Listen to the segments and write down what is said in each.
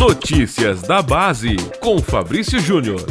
Notícias da Base, com Fabrício Júnior.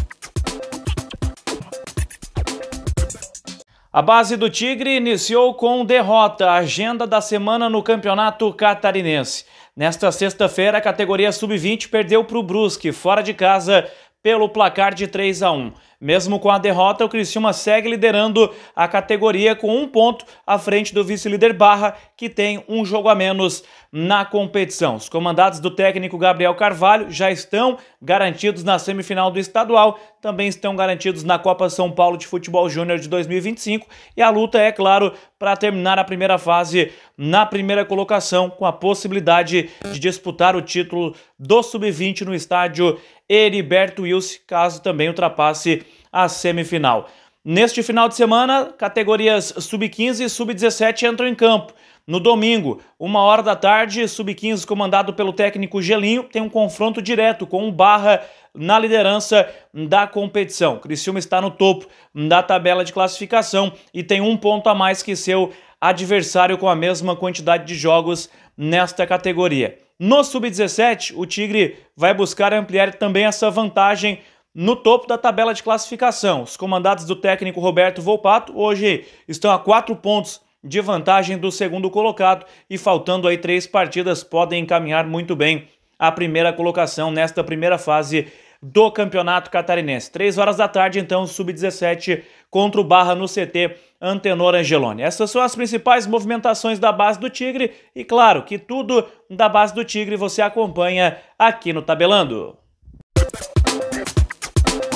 A base do Tigre iniciou com derrota agenda da semana no Campeonato Catarinense. Nesta sexta-feira, a categoria Sub-20 perdeu para o Brusque, fora de casa, pelo placar de 3 a 1. Mesmo com a derrota, o Criciúma segue liderando a categoria com um ponto à frente do vice-líder Barra, que tem um jogo a menos na competição. Os comandados do técnico Gabriel Carvalho já estão garantidos na semifinal do estadual, também estão garantidos na Copa São Paulo de Futebol Júnior de 2025 e a luta é claro para terminar a primeira fase na primeira colocação com a possibilidade de disputar o título do sub-20 no estádio Heriberto Wilson, caso também ultrapasse à semifinal. Neste final de semana, categorias sub-15 e sub-17 entram em campo. No domingo, uma hora da tarde, sub-15 comandado pelo técnico Gelinho tem um confronto direto com o Barra na liderança da competição. Criciúma está no topo da tabela de classificação e tem um ponto a mais que seu adversário com a mesma quantidade de jogos nesta categoria. No sub-17, o Tigre vai buscar ampliar também essa vantagem no topo da tabela de classificação. Os comandados do técnico Roberto Volpato hoje estão a quatro pontos de vantagem do segundo colocado e faltando aí três partidas podem encaminhar muito bem a primeira colocação nesta primeira fase do Campeonato Catarinense. Três horas da tarde, então, sub-17 contra o Barra no CT Antenor Angeloni. Essas são as principais movimentações da base do Tigre e claro que tudo da base do Tigre você acompanha aqui no Tabelando.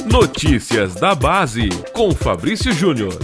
Notícias da Base, com Fabrício Júnior.